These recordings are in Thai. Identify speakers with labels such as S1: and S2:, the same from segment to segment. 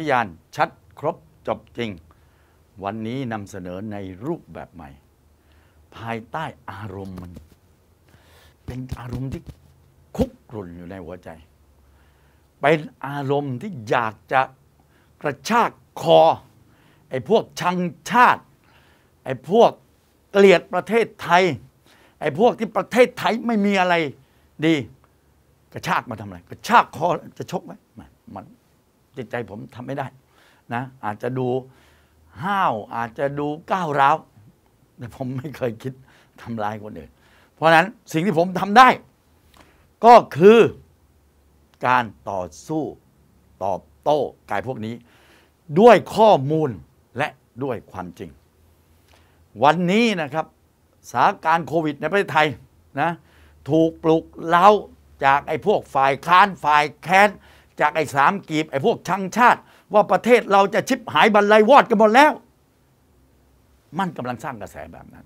S1: นิยานชัดครบจบจริง วันนี้นำเสนอในรูปแบบใหม่ ภายใต้อารมณ์มัน เป็นอารมณ์ที่คุกรุ่นอยู่ในหัวใจเป็นอารมณ์ที่อยากจะกระชากคอไอ้พวกชังชาติไอ้พวกเกลียดประเทศไทยไอ้พวกที่ประเทศไทยไม่มีอะไรดี กระชากมาทำอะไร กระชากคอจะชกไหมมันจิตใจผมทำไม่ได้นะอาจจะดูห้าว อาจจะดูก้าวร้าว แต่ผมไม่เคยคิดทำลายคนอื่นเพราะนั้นสิ่งที่ผมทำได้ ก็คือการต่อสู้ตอบโต้กายพวกนี้ ด้วยข้อมูลและด้วยความจริง วันนี้นะครับสถานการณ์โควิดในประเทศไทยนะถูกปลุกเล้า จากไอ้พวกฝ่ายค้าน ฝ่ายแค้นจากไอ้สามกีบ ไอ้พวกชังชาติ ว่าประเทศเราจะชิบหายบรรลัยวอดกันหมดแล้ว มันกำลังสร้างกระแสแบบนั้น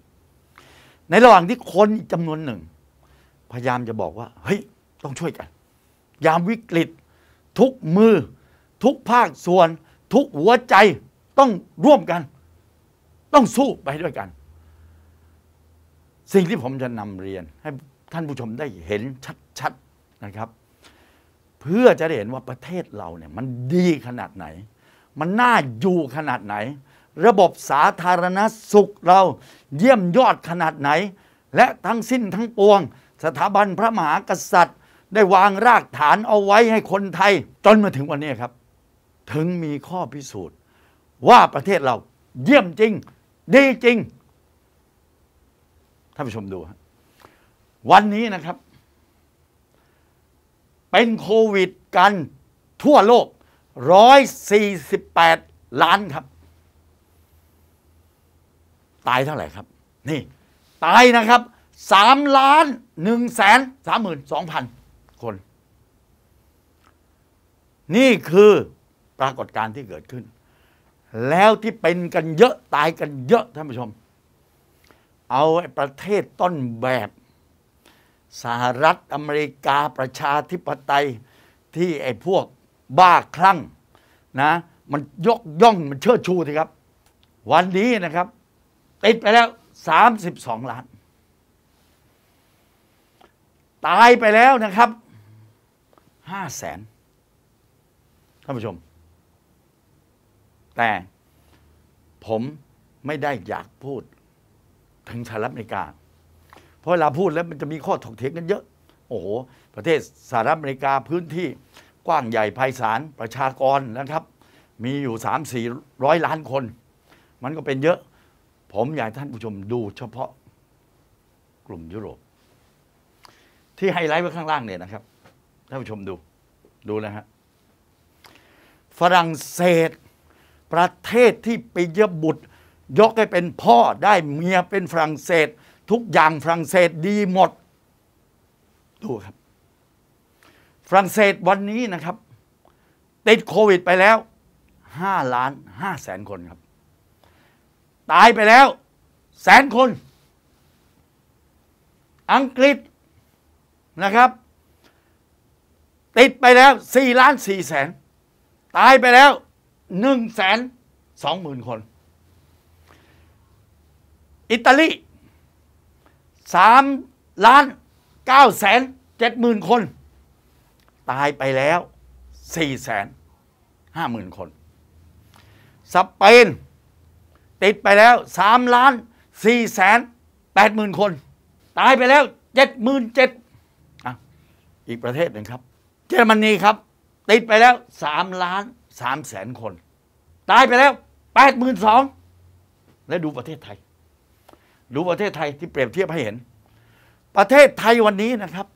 S1: ในระหว่างที่คนจำนวนหนึ่ง พยายามจะบอกว่า เฮ้ย ต้องช่วยกัน ยามวิกฤต ทุกมือ ทุกภาคส่วน ทุกหัวใจต้องร่วมกัน ต้องสู้ไปด้วยกัน สิ่งที่ผมจะนำเรียนให้ท่านผู้ชมได้เห็นชัดๆนะครับเพื่อจะได้เห็นว่าประเทศเราเนี่ย มันดีขนาดไหน มันน่าอยู่ขนาดไหน ระบบสาธารณสุขเราเยี่ยมยอดขนาดไหน และทั้งสิ้นทั้งปวง สถาบันพระมหากษัตริย์ ได้วางรากฐานเอาไว้ให้คนไทยจนมาถึงวันนี้ครับ ถึงมีข้อพิสูจน์ ว่าประเทศเราเยี่ยมจริง ดีจริงท่านผู้ชมดูวันนี้นะครับเป็นโควิดกันทั่วโลก 148 ล้านครับ ตายเท่าไหร่ครับ นี่ตายนะครับ 3 ล้าน1แสน32,000พันคน นี่คือปรากฏการณ์ที่เกิดขึ้น แล้วที่เป็นกันเยอะตายกันเยอะท่านผู้ชม เอาประเทศต้นแบบสหรัฐอเมริกาประชาธิปไตยที่ไอ้พวกบ้าคลั่งนะ มันยกย่องมันเชิดชูสิครับ วันนี้นะครับ ติดไปแล้ว 32ล้านตายไปแล้วนะครับ ห้าแสนท่านผู้ชม แต่ผมไม่ได้อยากพูด ถึงสหรัฐอเมริกาพราะเวลาพูดแล้วมันจะมีข้อถกเถียงกันเยอะโอ้โหประเทศสหรัฐอเมริกาพื้นที่กว้างใหญ่ไพศาลประชากรนะครับ มีอยู่3 4 0 0ล้านคน มันก็เป็นเยอะ ผมอยากท่านผู้ชมดูเฉพาะกลุ่มยุโรป ที่ไฮไลท์ไว้ข้างล่างเนี่ยนะครับ ท่านผู้ชมดูดูนะฮะ ฝรั่งเศส ประเทศที่ปิยบุตรยกให้เป็นพ่อได้เมียเป็นฝรั่งเศสทุกอย่างฝรั่งเศสดีหมดดูครับฝรั่งเศสวันนี้นะครับ ติดโควิดไปแล้วห้าล้านห้าแสนคนครับ ตายไปแล้ว แสนคน อังกฤษนะครับ ติดไปแล้วสี่ล้านสี่แสนตายไปแล้วหนึ่งแสนสองหมื่นคน อิตาลีสามล้านเก้าแสนเจ็ดหมื่นคน ตายไปแล้วสี่แสนห้าหมื่นคนสเปนติดไปแล้วสามล้านสี่แสนแปดหมื่นคน ตายไปแล้วเจ็ดหมื่นเจ็ดอีกประเทศหนึ่งครับเยอรมนีครับ ติดไปแล้วสามล้านสามแสนคน ตายไปแล้วแปดหมื่นสองและดูประเทศไทยดูประเทศไทยที่เปรียบเทียบให้เห็น ประเทศไทยวันนี้นะครับ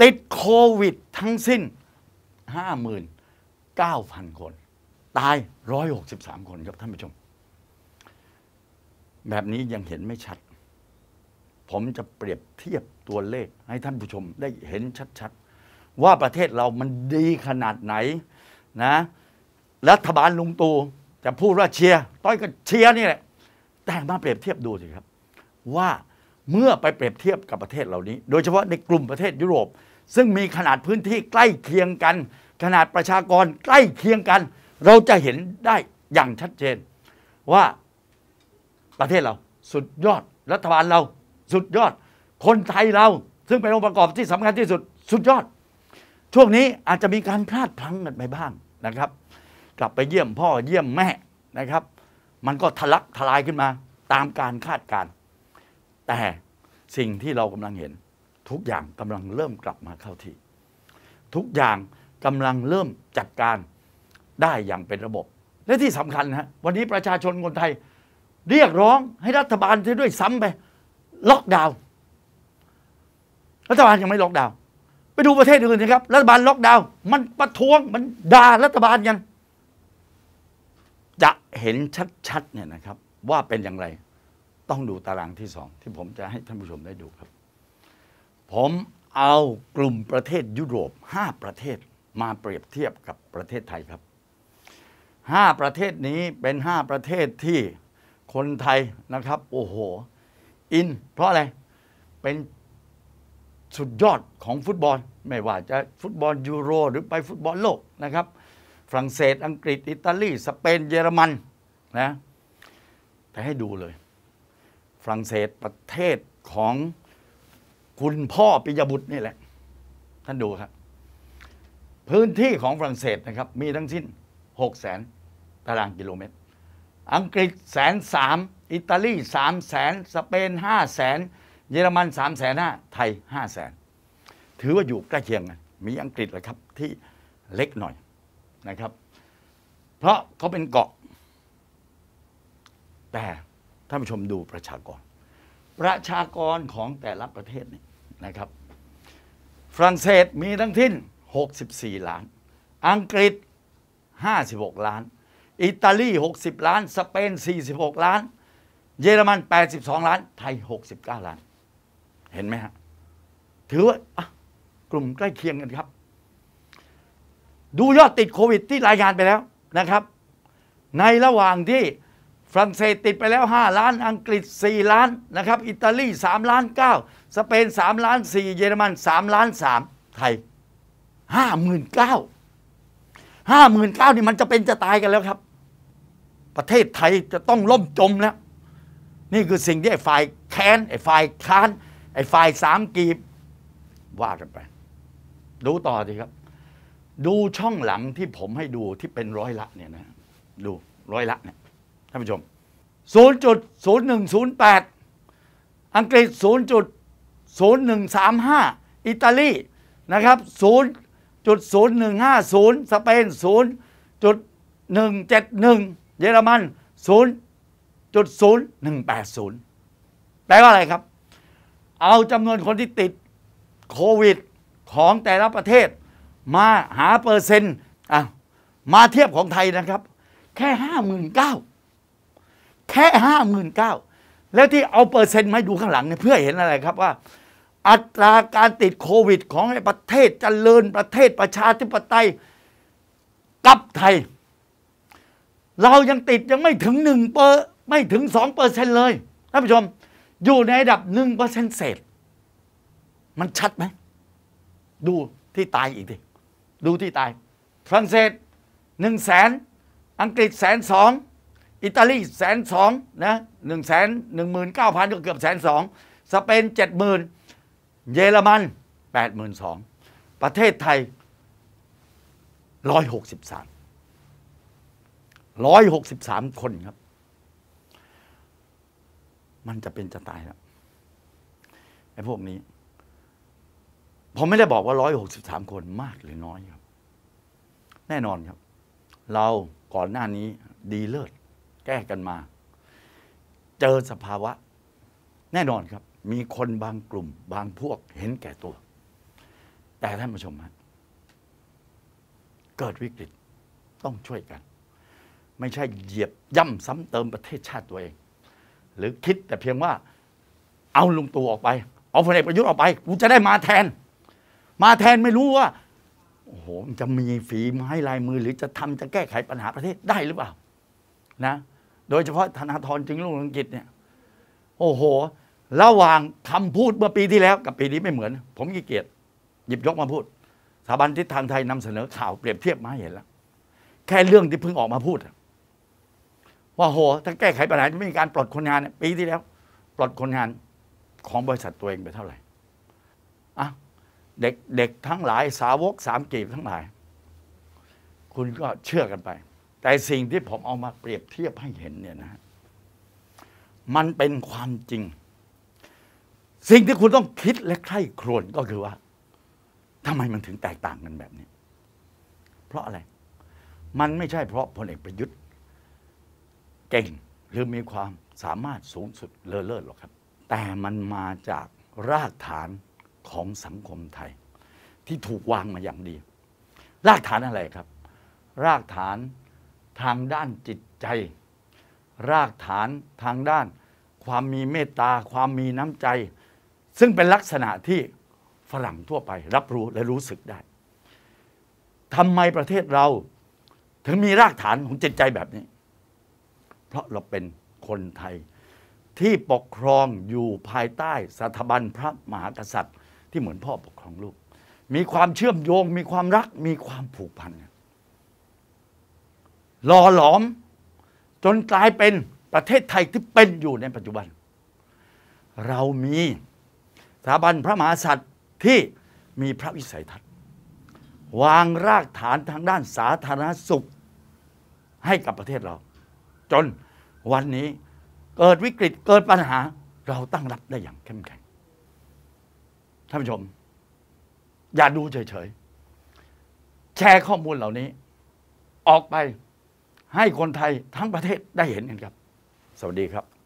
S1: ติดโควิดทั้งสิ้น59,000 คน ตาย 163 คนครับ ท่านผู้ชม แบบนี้ยังเห็นไม่ชัด ผมจะเปรียบเทียบตัวเลขให้ท่านผู้ชมได้เห็นชัดๆ ว่าประเทศเรามันดีขนาดไหนนะรัฐบาลลุงตู่จะพูดว่าเชียร์ ต้อยก็เชียร์นี่แหละแต่มาเปรียบเทียบดูสิครับ ว่าเมื่อไปเปรียบเทียบกับประเทศเหล่านี้โดยเฉพาะในกลุ่มประเทศยุโรป ซึ่งมีขนาดพื้นที่ใกล้เคียงกัน ขนาดประชากรใกล้เคียงกัน เราจะเห็นได้อย่างชัดเจนว่าประเทศเราสุดยอด รัฐบาลเราสุดยอด คนไทยเราซึ่งเป็นองค์ประกอบที่สำคัญที่สุด สุดยอด ช่วงนี้อาจจะมีการพลาดพลั้งกันไปบ้างนะครับ กลับไปเยี่ยมพ่อเยี่ยมแม่นะครับมันก็ทะลักทลายขึ้นมา ตามการคาดการ แต่สิ่งที่เรากำลังเห็น ทุกอย่างกำลังเริ่มกลับมาเข้าที่ ทุกอย่างกำลังเริ่มจัดการได้อย่างเป็นระบบ และที่สำคัญฮะวันนี้ประชาชนคนไทย เรียกร้องให้รัฐบาลด้วยซ้ำไปล็อกดาวน์รัฐบาลยังไม่ล็อกดาวน์ไปดูประเทศอื่นนะครับรัฐบาลล็อกดาวน์มันประท้วงมันด่ารัฐบาลกันจะเห็นชัดๆเนี่ยนะครับว่าเป็นอย่างไรต้องดูตารางที่สองที่ผมจะให้ท่านผู้ชมได้ดูครับ ผมเอากลุ่มประเทศยุโรป 5 ประเทศมาเปรียบเทียบกับประเทศไทยครับ 5 ประเทศนี้เป็น 5 ประเทศที่คนไทยนะครับ โอ้โหอินเพราะอะไร เป็นสุดยอดของฟุตบอลไม่ว่าจะฟุตบอลยูโร หรือไปฟุตบอลโลกนะครับฝรั่งเศส อังกฤษ อิตาลี สเปน เยอรมันนะไปให้ดูเลย ฝรั่งเศสประเทศของคุณพ่อ ปิยบุตรนี่แหละ ท่านดูครับ พื้นที่ของฝรั่งเศสนะครับ มีทั้งสิ้น6 0 0 0 0ตารางกิโลเมตร อังกฤษแสนสามอิตาลีสามแสนสเปนห้าแสนเยอรมันสามแสนห้าไทยห้าแสนถือว่าอยู่ใกล้เคียงกันมีอังกฤษแหละครับที่เล็กหน่อยนะครับ เพราะเขาเป็นเกาะ แต่ท่านผู้ชมดูประชากร ประชากรของแต่ละประเทศนี่นะครับ ฝรั่งเศสมีทั้งทิ้น 64 ล้าน อังกฤษ 56 ล้าน อิตาลี 60 ล้าน สเปน 46 ล้าน เยอรมัน 82 ล้าน ไทย 69 ล้าน เห็นไหมฮะ ถือว่ากลุ่มใกล้เคียงกันครับดูยอดติดโควิดที่รายงานไปแล้วนะครับ ในระหว่างที่ฝรั่งเศสติดไปแล้ว 5 ล้าน อังกฤษ 4 ล้านนะครับ อิตาลี3ล้าน9สเปน3ล้าน4เยอรมัน3ล้าน3ไทย 5 9 5 9นี่มันจะเป็นจะตายกันแล้วครับ ประเทศไทยจะต้องล่มจมแล้ว นี่คือสิ่งที่ไอ้ฝ่ายแค้นไอ้ฝ่ายค้าน ไอ้ฝ่ายสามกีบ ว่ากันไป ดูต่อสิครับดูช่องหลังที่ผมให้ดูที่เป็นร้อยละเนี่ยนะ ดูร้อยละเนี่ยท่านผู้ชม 0.0108 อังกฤษ0.0135 อิตาลีนะครับ 0.0150 สเปน0.171 เยอรมัน 0.0180แปลว่าอะไรครับ เอาจำนวนคนที่ติดโควิดของแต่ละประเทศมาหาเปอร์เซ็นต์อ่ะมาเทียบของไทยนะครับ แค่ห้าหมื่นเก้าแค่ห้าหมื่นเก้าแล้วที่เอาเปอร์เซ็นต์มาดูข้างหลังเนี่ยเพื่อเห็นอะไรครับว่า อัตราการติดโควิดของประเทศจเจริญประเทศประชาธิปไตยกับไทย เรายังติดยังไม่ถึงหนึ่งเปอร์ไม่ถึงสองเปอร์เซ็นต์เลยท่านผู้ชม อยู่ในระดับหนึ่งเปอร์เซ็นต์เศษมันชัดไหม ดูที่ตายอีกทีดูที่ตายฝรั่งเศสหนึ่งแสนอังกฤษแสนสองอิตาลีแสนสองนะหนึ่งแสนหนึ่งหมื่นเก้าพันก็เกือบแสนสองสเปนเจ็ดหมื่นเยอรมันแปดหมื่นสองประเทศไทยร้อยหกสิบสามร้อยหกสิบสามคนครับ มันจะเป็นจะตายแล้วไอ้พวกนี้ผมไม่ได้บอกว่า 163 คนมากหรือน้อยครับ แน่นอนครับ เราก่อนหน้านี้ดีเลิศ แก้กันมา เจอสภาวะ แน่นอนครับ มีคนบางกลุ่ม บางพวกเห็นแก่ตัว แต่ท่านผู้ชมฮะเกิดวิกฤตต้องช่วยกัน ไม่ใช่เหยียบย่ำซ้ำเติมประเทศชาติตัวเอง หรือคิดแต่เพียงว่าเอาลุงตู่ออกไป เอาพลเอกประยุทธ์ออกไปกูจะได้มาแทนมาแทนไม่รู้ว่าโอ้โหจะมีฝีไม้ลายมือหรือจะทำจะแก้ไขปัญหาประเทศได้หรือเปล่า นะ โดยเฉพาะธนาธรจึงรุ่งอังกฤษเนี่ยโอ้โห ระหว่างคำพูดเมื่อปีที่แล้วกับปีนี้ไม่เหมือน ผมขี้เกียจหยิบยกมาพูดสถาบันทิศทางไทยนำเสนอข่าวเปรียบเทียบมาเห็นแล้ว แค่เรื่องที่เพิ่งออกมาพูด ว่าโหถ้าแก้ไขปัญหาจะไม่มีการปลดคนงานปีที่แล้ว ปลดคนงานของบริษัทตัวเองไปเท่าไหร่อ่ะเด็กเด็กทั้งหลายสาวกสามกีบทั้งหลาย คุณก็เชื่อกันไป แต่สิ่งที่ผมเอามาเปรียบเทียบให้เห็นเนี่ยนะมันเป็นความจริง สิ่งที่คุณต้องคิดและใคร่ครวญก็คือว่าทำไมมันถึงแตกต่างกันแบบนี้ เพราะอะไร มันไม่ใช่เพราะพลเอกประยุทธ์ เก่งหรือมีความสามารถสูงสุดเลอเลิศหรอกครับ แต่มันมาจากรากฐานของสังคมไทยที่ถูกวางมาอย่างดี รากฐานอะไรครับ รากฐานทางด้านจิตใจ รากฐานทางด้านความมีเมตตา ความมีน้ำใจ ซึ่งเป็นลักษณะที่ ฝรั่งทั่วไปรับรู้และรู้สึกได้ทำไมประเทศเรา ถึงมีรากฐานของจิตใจแบบนี้ เพราะเราเป็นคนไทยที่ปกครองอยู่ภายใต้สถาบันพระมหากษัตริย์ที่เหมือนพ่อ ปกครองลูก มีความเชื่อมโยง มีความรัก มีความผูกพันหล่อหลอมจนกลายเป็นประเทศไทยที่เป็นอยู่ในปัจจุบัน เรามีสถาบันพระมหากษัตริย์ที่มีพระวิสัยทัศน์ วางรากฐานทางด้านสาธารณสุขให้กับประเทศเรา จนวันนี้เกิดวิกฤตเกิดปัญหาเราตั้งรับได้อย่างเข้มแข็งท่านผู้ชม อย่าดูเฉยๆแชร์ข้อมูลเหล่านี้ ออกไปให้คนไทยทั้งประเทศได้เห็นกันครับ สวัสดีครับ